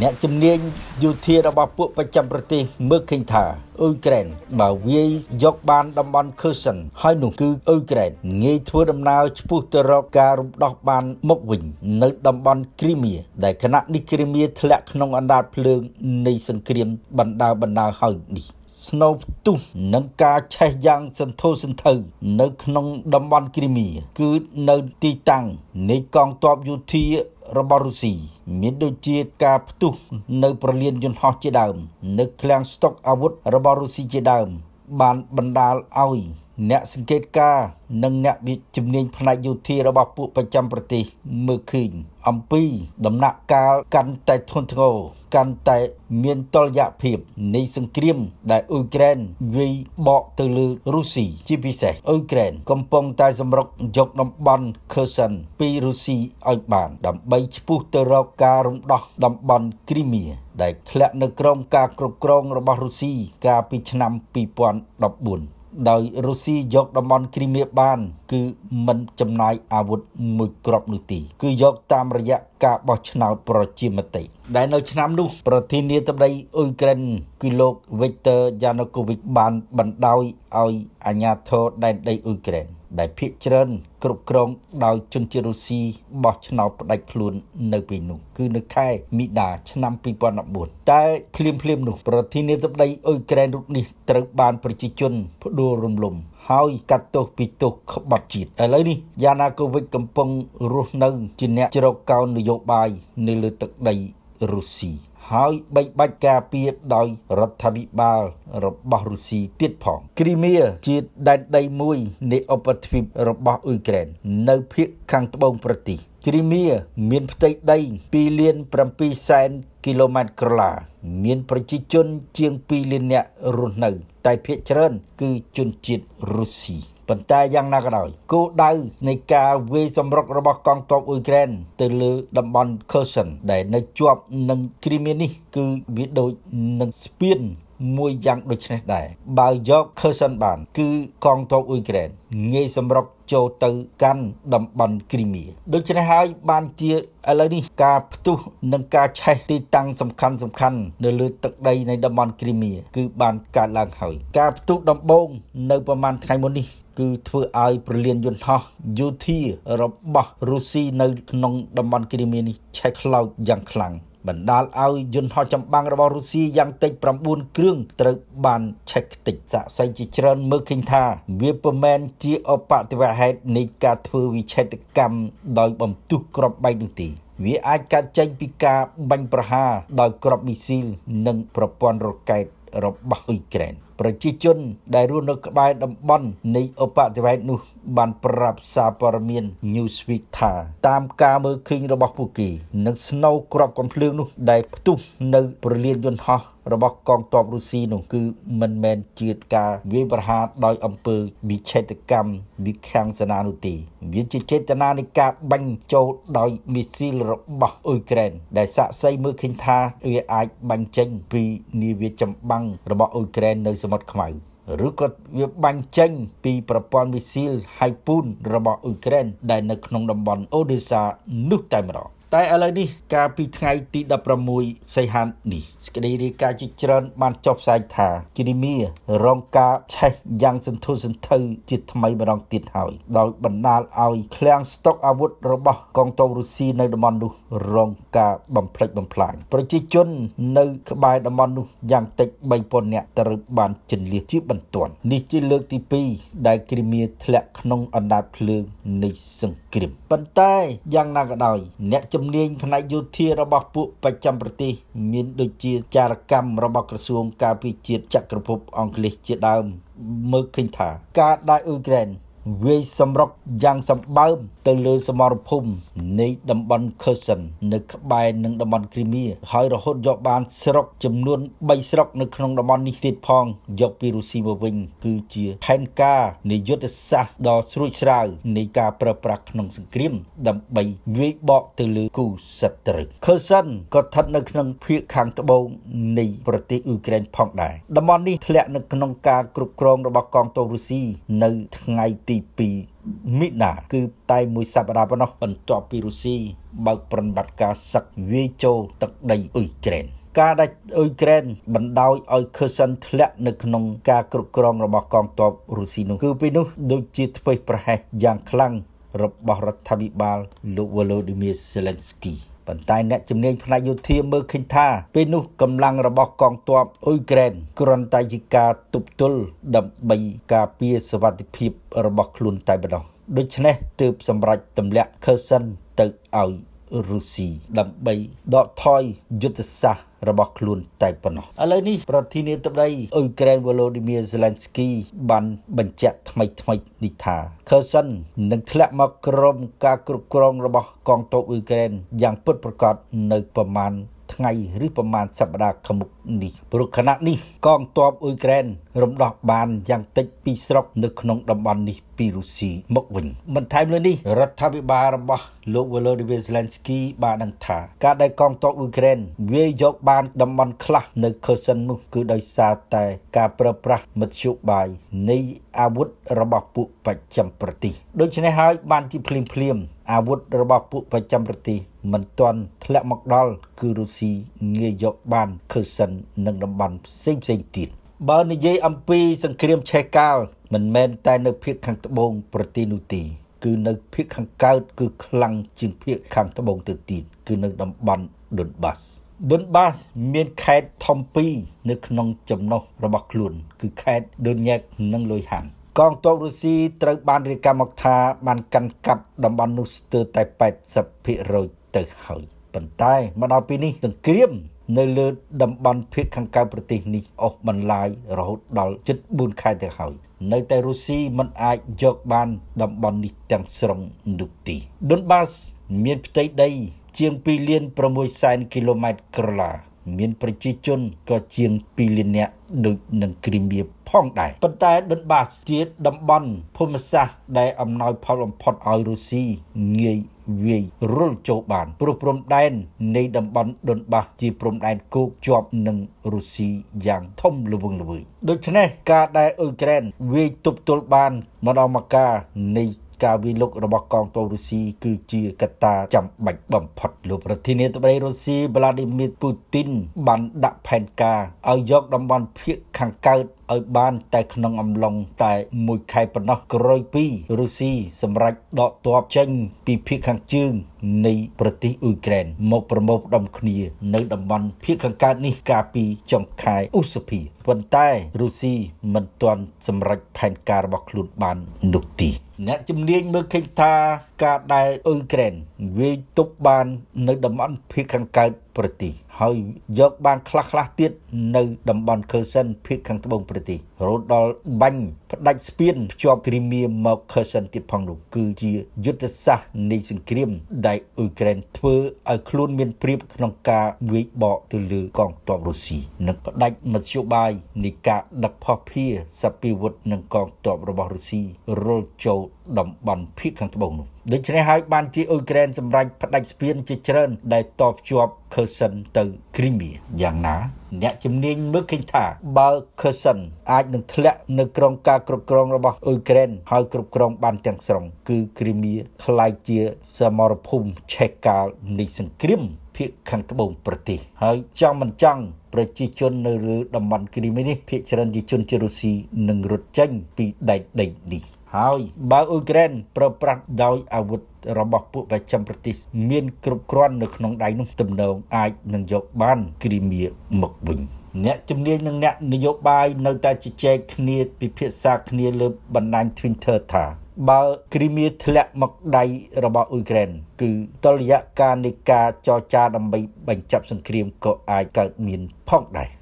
អ្នកជំនាញយោធារបស់ពួកប្រចាំប្រទេសមើលឃើញថាអ៊ុយក្រែនបើវាយយកបានតំបន់ខឺសិនហើយនោះគឺអ៊ុយក្រែនងាយធ្វើដំណើរឆ្ពោះទៅរកការរំដោះបានមកវិញនៅតំបន់គ្រីមៀដែលគណៈនេះគ្រីមៀធ្លាក់ក្នុងអណ្ដាតភ្លើងនៃសង្គ្រាមបណ្ដាបណ្ដាហើយនេះស្នូផ្ទុះនឹងការឆេះយ៉ាងសន្ធោសន្ធៅនៅក្នុងតំបន់គ្រីមៀគឺនៅទីតាំងនៃកងទ័ពយោធារបស់រុស្ស៊ីមានដូចជាការផ្ទុះនៅប្រលានយន្តហោះជាដើម នៅឃ្លាំងស្តុកអាវុធរបស់រុស្ស៊ីជាដើម បានបណ្ដាលឲ្យអ្នកសង្កេតការណ៍និងអ្នកជំនាញផ្នែកយោធារបស់ពួកប្រចាំប្រទេសមើលឃើញអំពីដំណាក់កាលកាន់តែធ្ងន់ធ្ងរកាន់តែមានតលយៈភាពនៃសង្គ្រាមដែលអ៊ុយក្រែនវាយបកទៅលើរុស្ស៊ីជាពិសេសអ៊ុយក្រែនកំពុងតែសម្រុកយកតំបន់ខឺសិនពីរុស្ស៊ីឲ្យបានដើម្បីឈ្មោះទៅរកការរំដោះតំបន់គ្រីមៀដែលធ្លាក់នៅក្រោមការគ្រប់គ្រងរបស់រុស្ស៊ីកាលពីឆ្នាំ2014ដោយរុស្ស៊ីយកតំបន់គ្រីមៀបាន គឺមិនចំណាយអាវុធមួយគ្រាប់នោះទីគឺយក តាមរយៈការបោះឆ្នោតប្រជាមតិដែលនៅ ឆ្នាំនោះប្រធានាធិបតីអ៊ុយក្រែនគឺលោក Viktor Yanukovych បានបណ្ដោយឲ្យអាញាធរដែនដីអ៊ុយក្រែនដែលភាគច្រើន គ្រប់គ្រងដោយជនជាតិរុស្ស៊ីបោះឆ្នោតផ្ដាច់ខ្លួននៅពេលនោះគឺនៅខែមីនាឆ្នាំ2014តែភ្លាមភ្លាមនោះ ប្រធានាធិបតីអ៊ុយក្រែនរូបនេះត្រូវបាន ប្រជាជន ផ្ដួលរំលំ ហើយកាត់ទោសពីទោសក្បត់ជាតិឥឡូវនេះយ៉ាណាកូវិចកំពុងរស់នៅជាអ្នកជ្រកកោននយោបាយ នៅលើទឹកដីរុស្ស៊ីហើយបីបាច់ការពារដោយ រដ្ឋាភិបាលរបស់រុស្ស៊ីទៀតផង គ្រីមៀជាដែនដីមួយនៃឧបទ្វីបរបស់អ៊ុយក្រែននៅភាគខាងត្បូងប្រទេស គ្រីមៀមានផ្ទៃដី2លាន7សែនគីឡូម៉ែត្រក្រឡាមាន ប្រជាជន ជាង2លាននាក់រស់នៅ តែភាគច្រើន គឺជនជាតិរុស្ស៊ីប៉ុន្តែយ៉ាងណាក៏ដោយគោលដៅនៃការវាយសម្រុករបស់កងទ័ពអ៊ុយក្រែនទៅលើតំបន់ Kherson ដែលនៅជាប់នឹងគ្រីមៀនេះគឺវាដូចនឹងស្ពានមួយយ៉ាងដូចនេះដែរបើយក Kherson បាន គឺកងទ័ពអ៊ុយក្រែនងាយសម្រុកចូលទៅកាន់តំបន់គ្រីមៀដូច្នេះហើយ បានជាឥឡូវនេះការផ្ទុះ និងការឆេះទីតាំងសំខាន់សំខាន់ នៅលើ ទឹកដីនៃតំបន់គ្រីមៀគឺបានកើតឡើងហើយការផ្ទុះដំបូង នៅប្រមាណថ្ងៃមុននេះគឺធ្វើឲ្យប្រលានយន្តហោះយោធារបស់រុស្ស៊ីនៅក្នុងតំបន់គ្រីមៀនេះឆេះខ្លោចយ៉ាងខ្លាំងបណ្ដាលឲ្យយន្តហោះចម្បាំងរបស់រុស្ស៊ីយ៉ាងតិច9គ្រឿងត្រូវបានឆេះខ្ទេចសាក់សៃជាច្រើនមើលឃើញថា វាពុំមែនជាអបតិវហេតុនៃការធ្វើវិឆេទកម្មដោយបំទុះក្របបែកនោះទេវាអាចកើតចេញពីការបាញ់ប្រហារដោយក្របមីស៊ីលនិងប្រព័ន្ធរ៉ុកែតរបស់អ៊ុយក្រែនប្រជាជនដែលរស់នៅក្បែរតំបន់នៃឧបតិវេតនោះបានប្រាប់សារព័ត៌មាន Newsweek ថាតាមការមើលឃើញរបស់ពួកគេនឹងស្នូក្របកំភ្លើងនោះដែលផ្ទុះនៅប្រលានយន្តហោះរបស់កងទ័ពរុស្ស៊ីនោះគឺមិនមែនជាការវាយប្រហារដោយអំពើវិឆេតកម្មវិខាំងសនានោះទេវាជាចេតនានៃការបាញ់ចូលដោយមីស៊ីលរបស់អ៊ុយក្រែនដែលសាកសីមើលឃើញថាវាអាចបាញ់ចេញពីនាវាចម្បាំងរបស់អ៊ុយក្រែននៅសមុទ្រខ្មៅឬក៏វាបាញ់ចេញពីប្រព័ន្ធវិស៊ីលហៃពូនរបស់អ៊ុយក្រែនដែលនៅក្នុងតំបន់អូដេសានោះតែម្ដងតែឥឡូវនេះកាលពីថ្ងៃទី16សីហានេះសេចក្តីរាយការណ៍ជាច្រើនបានចុះផ្សាយថាគ្រីមៀរងការឆេះយ៉ាងសន្ធោសន្ធៅ ជាថ្មីម្ដងទៀតហើយដោយបណ្ដាលឲ្យឃ្លាំងស្តុកអាវុធរបស់កងទ័ពរុស្ស៊ីនៅតំបន់នោះ រងការបំផ្លិចបំផ្លាញប្រជាជននៅក្បែរតំបន់នោះយ៉ាងតិច3000នាក់ត្រូវបានជន្លៀសជាបន្ទាន់នេះជាលើកទី2ដែលគ្រីមៀធ្លាក់ក្នុងអណ្ដាតភ្លើងនៃសង្គ្រាមប៉ុន្តែយ៉ាងណាក៏ដោយ អ្នកជំជំនាញផ្នែកយោធារបស់ពួកប្រចាំប្រទេសមាន ដូចជាចារកម្មរបស់ក្រសួងការពារជាតិចក្រភពអង់គ្លេសជាដើមមើលឃើញថា ការដាច់អ៊ុយក្រែនវាយសម្រុកយ៉ាងសម្បើមទៅលើសមរភូមិនៃតំបន់ខឺសិននៅក្បែរនឹងតំបន់គ្រីមៀហើយរហូតយកបានស្រុកចំនួន3ស្រុកនៅក្នុងតំបន់នេះទៀតផង យកពីរុស្ស៊ីមកវិញគឺជាផែនការនៃយុទ្ធសាស្ត្រដ៏ស្រួចស្រាវនៃការប្រើប្រាស់ក្នុងសង្គ្រាមដើម្បីវាយបកទៅលើគូសត្រូវខឺសិនក៏ស្ថិតនៅក្នុងភៀកខាងត្បូងនៃប្រទេសអ៊ុយក្រែនផងដែរតំបន់នេះធ្លាក់នៅក្នុងការគ្រប់គ្រងរបស់កងទ័ពរុស្ស៊ីនៅថ្ងៃទីទី2មីដាគឺតែមួយសប្តាហ៍ប៉ុណ្ណោះបន្ទាប់ពីរុស្ស៊ីបើកប្រតិបត្តិការសឹកវាយចូល ទឹកដីអ៊ុយក្រែនការដាច់អ៊ុយក្រែនបណ្ដោយឲ្យខឺសិនធ្លាក់នៅក្នុងការគ្រប់គ្រង របស់កងទ័ពរុស្ស៊ីនោះគឺពេលនោះដូចជាធ្វេសប្រហែសយ៉ាងខ្លាំងរបស់រដ្ឋាភិបាលលោក Volodymyr Zelensky ប៉ុន្តែអ្នកជំនាញផ្នែកយោធាមើលឃើញថាពេលនោះកម្លាំងរបស់កងទ័ពអ៊ុយក្រែនគ្រាន់តែជាការទប់ទល់ដើម្បីការពារសវត្ថិភាពរបស់ខ្លួនតែប៉ុណ្ណោះដូច្នេះទើបសម្រេចទម្លាក់ខឺសិនទៅឲ្យរុស្ស៊ីដើម្បី ដកថយយុទ្ធសាស្ត្ររបស់ខ្លួនតែប៉ុណ្ណោះឥឡូវនេះប្រធានាធិបតីអ៊ុយក្រែនវ៉ូឡូឌីមៀសេឡែនស្គីបានបញ្ជាក់ថ្មីថ្មីនេះថាខឺសិននឹងធ្លាក់មកក្រមការគ្រប់គ្រង របស់កងទ័ពអ៊ុយក្រែនយ៉ាង ពិតប្រាកដនៅប្រមាណថ្ងៃឬប្រមាណសប្តាហ៍ខាងមុខនេះព្រោះខណៈនេះកងទ័ពអ៊ុយក្រែនរំដោះបានយ៉ាងតិចពីស្រុកនៅក្នុងតំបន់នេះពីរុស្ស៊ីមកវិញបន្ថែមលើនេះរដ្ឋាភិបាលរបស់លោក Volodymyr Zelensky បានដឹងថា ការដែលកងទ័ពអ៊ុយក្រែនវាយយកបាន តំបន់ខ្លះនៅ Kherson នោះគឺដោយសារតែ ការប្រើប្រាស់មធ្យោបាយនៃអាវុធរបស់ពួកបច្ចាំប្រទេសដូច្នេះហើយបានជាភ្លាមភ្លាមអាវុធរបស់ពួកប្រចាំប្រទេសមិនទាន់ធ្លាក់មកដល់គឺរុស្ស៊ីងាយយកបានខឺសិននិងតំបន់ផ្សេងផ្សេងទៀតបើនិយាយអំពីសង្គ្រាមឆេះកាលមិនមែនតែនៅភាគខាងត្បូងប្រទេសនោះទេគឺនៅភាគខាងកើតគឺខ្លាំងជាងភាគខាងត្បូងទៅទៀតគឺនៅតំបន់ដុនបាសដុនបាសមានខេត្តធំពីរនៅក្នុងចំណុះរបស់ខ្លួន គឺខេត្តដុនញ៉ាកនិងលុយហាន់កងទ័ពរុស្ស៊ីត្រូវបានរាយការណ៍មកថាបានកាន់កាប់តំបន់នោះស្ទើរតែ80%ទៅហើយប៉ុន្តែមកដល់ពេលនេះសង្គ្រាមនៅលើតំបន់ភៀកខាងកើតប្រទេសនេះអស់បន្លាយរហូតដល់ជិត4ខែទៅហើយនៅតែរុស្ស៊ីមិនអាចយកបានតំបន់នេះទាំងស្រុងនោះទេដុនបាសមានផ្ទៃដីជាង2លាន6សែនគីឡូម៉ែត្រក្រឡាមានប្រជាជនក៏ជាង2លាននាក់ដូចនឹងគ្រីមៀផង ដែរប៉ុន្តែដុនបាសជាតំបន់ភូមិសាស្ត្រដែលអំណោយផលបំផុតឲ្យរុស្ស៊ីងាយវាយរុលចូលបានព្រោះព្រំដែននៃតំបន់ដុនបាសជាព្រំដែនគោកជាប់នឹងរុស្ស៊ីយ៉ាងធំល្វឹងល្វើយដូច្នេះការដែលអ៊ុយក្រែនវាយទប់ទល់បាន ម្ដងម្កាលនៃការវាយលុករបស់កងទ័ពរុស្ស៊ីគឺជាកត្តាចាំបាច់បំផុតលោកប្រធានាធិបតីរុស្ស៊ី Vladimir Putin បានដាក់ផែនការឲ្យយកតំបន់ភាគខាងកើតឲ្យបានតែក្នុងអំឡុងតែមួយខែប៉ុណ្ណោះក្រោយពីរុស្ស៊ីសម្រេចដកទ័ពចេញពីភាគខាងជើងនៃប្រទេសអ៊ុយក្រែនមកប្រមូលផ្ដុំគ្នានៅតំបន់ភាគខាងកើតនេះកាលពីចុងខែឧសភាប៉ុន្តែរុស្ស៊ីមិនទាន់សម្រេចផែនការរបស់ខ្លួនបាននោះទេអ្នកជំនាញមើលឃើញថាការដែលអ៊ុយក្រែនវាយទប់បាននៅតំបន់ភៀកខាងកើតប្រទេសហើយយក បាន ខ្លះខ្លះទៀតនៅតំបន់ខឺសិនភៀកខាងត្បូងប្រទេសរហូតដល់បាញ់ផ្ដាច់ស្ពានភ្ជាប់គ្រីមៀមកខឺសិនទៀតផងនោះគឺជាយុទ្ធសាស្ត្រនៃសង្គ្រាមដែលអ៊ុយក្រែនធ្វើឲ្យខ្លួនមានព្រៀបក្នុងការវាយបកទៅលើកងទ័ពរុស្ស៊ីនិងផ្ដាច់មធ្យោបាយនៃការ ដឹកផុសភាសពាវុធនិងកងទ័ពរបស់រុស្ស៊ីរុលចូលតំបន់ភៀកខាងត្បូងនោះដូច្នេះហើយបានជាអ៊ុយក្រែនសម្រេចផ្ដាច់ស្ពានជាច្រើន ដែលតបជាប់ខឺសិនទៅគ្រីមៀយ៉ាងណា អ្នកជំនាញមើលឃើញថាបើខឺសិនអាចនឹងធ្លាក់នៅក្នុងការគ្រប់គ្រងរបស់អ៊ុយក្រែនហើយគ្រប់គ្រងបានទាំងស្រុងគឺគ្រីមៀคล้ายជា សមរភូមិឆេកាលនៃសង្គ្រាមភៀកខាងត្បូងប្រទេស ហើយចង់មិនចង់ប្រជាជននៅលើតំបន់គ្រីមនេះភៀកច្រើនជាជនជារុស្ស៊ីនឹងរត់ចេញពីដែនដីនេះហើយបើអ៊ុយក្រែនប្រើប្រាស់ដោយអាវុធរបស់ពួកប្រចាំប្រទេសមានគ្រប់គ្រាន់នៅក្នុងដៃនោះទំនងអាចនឹងយកបានគ្រីមៀមកវិញអ្នកជំនាញនិងអ្នកនយោបាយនៅតែជជែកគ្នាពិភាក្សាគ្នាលើបណ្ដាញ Twitter ថាបើ គ្រីមៀធ្លាក់មកដៃរបស់អ៊ុយក្រែនគឺតលយៈការនៃការចរចាដើម្បីបញ្ចប់សង្គ្រាមក៏អាចកើតមានផងដែរ